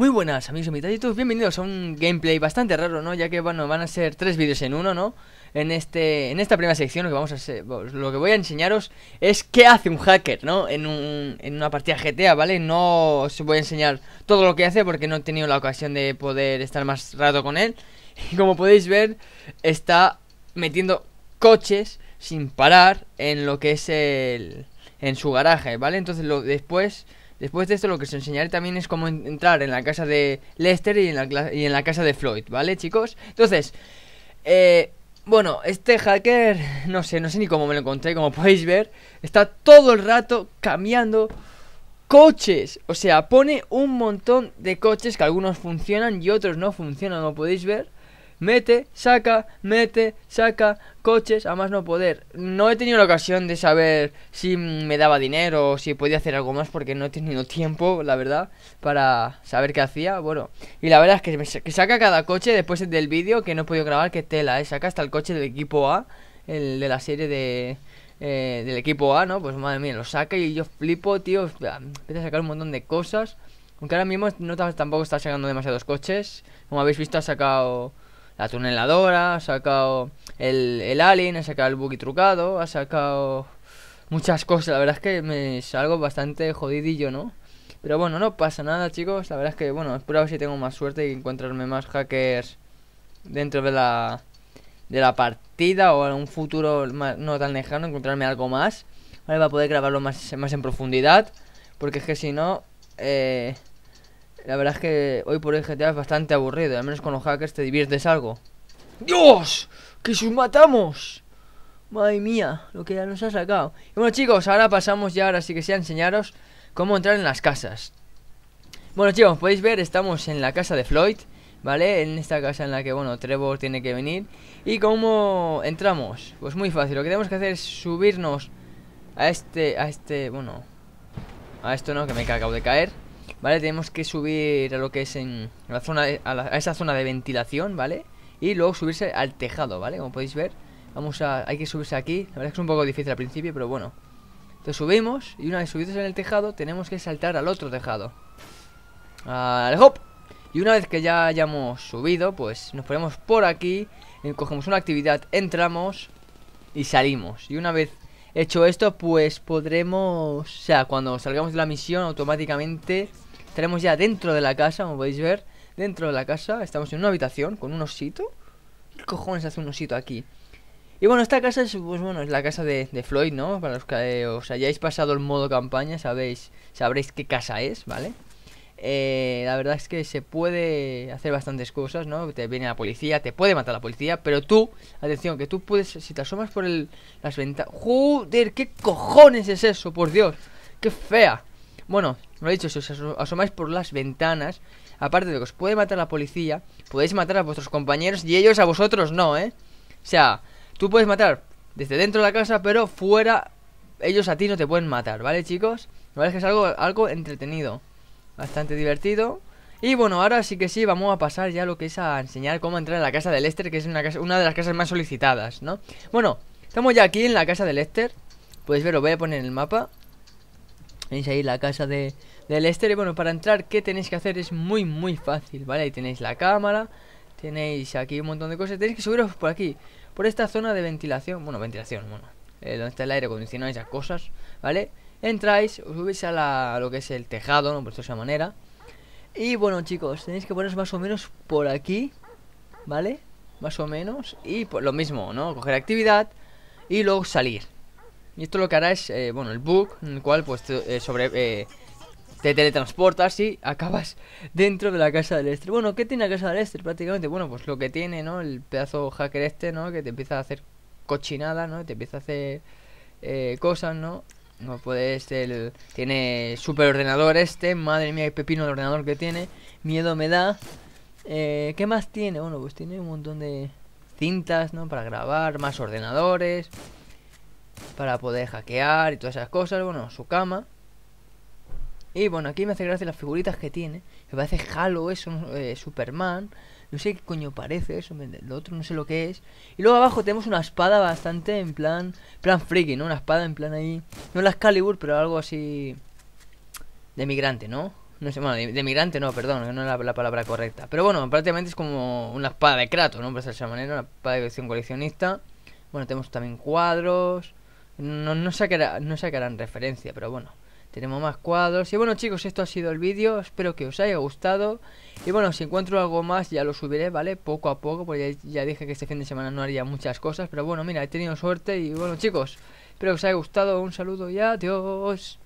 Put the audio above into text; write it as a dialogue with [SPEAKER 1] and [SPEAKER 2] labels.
[SPEAKER 1] Muy buenas amigos de todos. bienvenidos a un gameplay bastante raro, ¿no? Ya que, bueno, van a ser tres vídeos en uno, ¿no? En este, en esta primera sección lo que vamos a hacer, lo que voy a enseñaros es qué hace un hacker, ¿no? En, un, en una partida GTA, ¿vale? No os voy a enseñar todo lo que hace porque no he tenido la ocasión de poder estar más rato con él Y como podéis ver, está metiendo coches sin parar en lo que es el... en su garaje, ¿vale? Entonces lo, después Después de esto lo que os enseñaré también es cómo entrar en la casa de Lester y en la, casa de Floyd, ¿vale chicos? Entonces, eh, bueno, este hacker, no sé, no sé ni cómo me lo encontré, como podéis ver, está todo el rato cambiando coches. O sea, pone un montón de coches que algunos funcionan y otros no funcionan, como podéis ver mete, saca, mete, saca, coches, a más no poder. No he tenido la ocasión de saber si me daba dinero o si podía hacer algo más porque no he tenido tiempo, la verdad, para saber qué hacía. Bueno, y la verdad es que, saca cada coche después del vídeo que no he podido grabar, que tela, ¿eh? Saca hasta el coche del equipo A, el de la serie de... Eh, del equipo A, ¿no? Pues madre mía, lo saca y yo flipo, tío. Empieza a sacar un montón de cosas. Aunque ahora mismo no tampoco está sacando demasiados coches. Como habéis visto, ha sacado la tuneladora, ha sacado el, alien, ha sacado el buggy trucado, ha sacado muchas cosas. La verdad es que me salgo bastante jodidillo, ¿no? Pero bueno, no pasa nada, chicos. La verdad es que, bueno, espero a ver si tengo más suerte y encontrarme más hackers dentro de la, de la partida o en un futuro no tan lejano, encontrarme algo más. Vale, para poder grabarlo más, más en profundidad. Porque es que si no, eh, la verdad es que hoy por hoy GTA es bastante aburrido. Al menos con los hackers te diviertes algo. ¡Dios! ¡Que sus matamos! Madre mía, lo que ya nos ha sacado. bueno chicos, ahora pasamos ya, ahora sí que sí, a enseñaros cómo entrar en las casas. Bueno chicos, podéis ver, estamos en la casa de Floyd, ¿vale? En esta casa en la que, bueno, Trevor tiene que venir. ¿Y cómo entramos? Pues muy fácil, lo que tenemos que hacer es subirnos a este, a este, bueno, a esto no, que me acabo de caer. ¿Vale? Tenemos que subir a lo que es en la zona a, esa zona de ventilación, ¿vale? Y luego subirse al tejado, ¿vale? Como podéis ver, vamos a, hay que subirse aquí. La verdad es que es un poco difícil al principio, pero bueno. Entonces subimos y una vez subidos en el tejado tenemos que saltar al otro tejado. Al hop. Y una vez que ya hayamos subido, pues nos ponemos por aquí, eh, cogemos una actividad, entramos y salimos. Y una vez Hecho esto, pues podremos, o sea, cuando salgamos de la misión, automáticamente estaremos ya dentro de la casa, como podéis ver. Dentro de la casa, estamos en una habitación con un osito. ¿Qué cojones hace un osito aquí? Y bueno, esta casa es, pues bueno, es la casa de, de Floyd, ¿no? Para los que os hayáis pasado el modo campaña, sabéis, sabréis qué casa es, ¿vale? eh, la verdad es que se puede hacer bastantes cosas, ¿no? Te viene la policía, te puede matar la policía, pero tú, atención, que tú puedes, si te asomas por el, las ventanas... ¡Joder! ¿Qué cojones es eso? Por Dios, qué fea. Bueno, lo he dicho, si os asomáis por las ventanas, aparte de que os puede matar la policía, podéis matar a vuestros compañeros y ellos a vosotros no, ¿eh? O sea, tú puedes matar desde dentro de la casa, pero fuera ellos a ti no te pueden matar, ¿vale, chicos? ¿No verdad es que es algo, algo entretenido. Bastante divertido. Y bueno, ahora sí que sí, vamos a pasar ya lo que es a enseñar cómo entrar a la casa de Lester, que es una, casa, una de las casas más solicitadas, ¿no? Bueno, estamos ya aquí en la casa de Lester. Podéis ver, os voy a poner en el mapa. Veis ahí la casa de, Lester. Y bueno, para entrar, ¿qué tenéis que hacer? Es muy, muy fácil, ¿vale? Ahí tenéis la cámara, tenéis aquí un montón de cosas. Tenéis que subiros por aquí, por esta zona de ventilación. Bueno, ventilación, bueno. Eh, donde está el aire acondicionado y esas cosas, ¿vale? vale Entráis, os subís a, lo que es el tejado, ¿no? Por esa manera. Y bueno, chicos, tenéis que poneros más o menos por aquí, ¿vale? Más o menos. Y pues lo mismo, ¿no? Coger actividad y luego salir. Y esto lo que hará es, eh, bueno, el bug, en el cual pues te, eh, sobre... Eh, te teletransportas y acabas dentro de la casa del ester Bueno, ¿qué tiene la casa del ester prácticamente? Bueno, pues lo que tiene, ¿no? El pedazo hacker este, ¿no? Que te empieza a hacer cochinada, ¿no? Te empieza a hacer cosas, ¿no? No puede, este el, tiene super ordenador este. Madre mía, qué pepino el ordenador que tiene. Miedo me da. Eh, ¿Qué más tiene? Bueno, pues tiene un montón de cintas, ¿no? Para grabar, más ordenadores. Para poder hackear y todas esas cosas. Bueno, su cama. Y bueno, aquí me hace gracia las figuritas que tiene. Me parece Halo, eso, eh, Superman. No sé qué coño parece eso, el otro no sé lo que es. Y luego abajo tenemos una espada bastante en plan. plan friki, ¿no? Una espada en plan ahí. No la Excalibur, pero algo así. de migrante, ¿no? No sé, bueno, de, migrante no, perdón, no es la, palabra correcta. Pero bueno, prácticamente es como una espada de Kratos, ¿no? Por esa manera, una espada de versión coleccionista. Bueno, tenemos también cuadros. No, no, qué no harán referencia, pero bueno tenemos más cuadros. Y bueno chicos, esto ha sido el vídeo, espero que os haya gustado. Y bueno, si encuentro algo más ya lo subiré, ¿vale? Poco a poco, porque ya, dije que este fin de semana no haría muchas cosas. Pero bueno, mira, he tenido suerte y bueno chicos, espero que os haya gustado. Un saludo y adiós.